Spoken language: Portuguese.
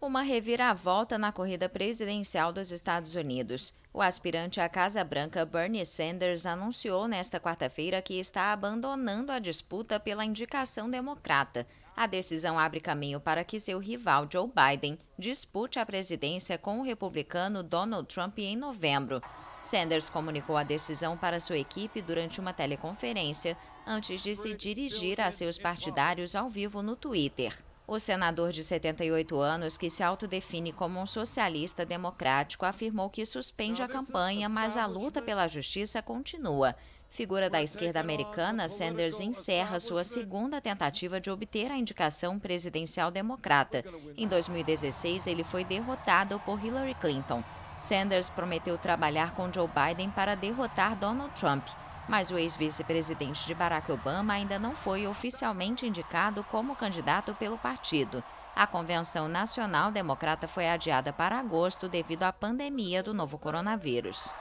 Uma reviravolta na corrida presidencial dos Estados Unidos. O aspirante à Casa Branca Bernie Sanders anunciou nesta quarta-feira que está abandonando a disputa pela indicação democrata. A decisão abre caminho para que seu rival Joe Biden dispute a presidência com o republicano Donald Trump em novembro. Sanders comunicou a decisão para sua equipe durante uma teleconferência, antes de se dirigir a seus partidários ao vivo no Twitter. O senador de 78 anos, que se autodefine como um socialista democrático, afirmou que suspende a campanha, mas a luta pela justiça continua. Figura da é, esquerda americana, Sanders encerra sua segunda tentativa de obter a indicação presidencial democrata. Em 2016, ele foi derrotado por Hillary Clinton. Sanders prometeu trabalhar com Joe Biden para derrotar Donald Trump mas o ex-vice-presidente de Barack Obama ainda não foi oficialmente indicado como candidato pelo partido. A convenção nacional democrata foi adiada para agosto devido à pandemia do novo coronavírus.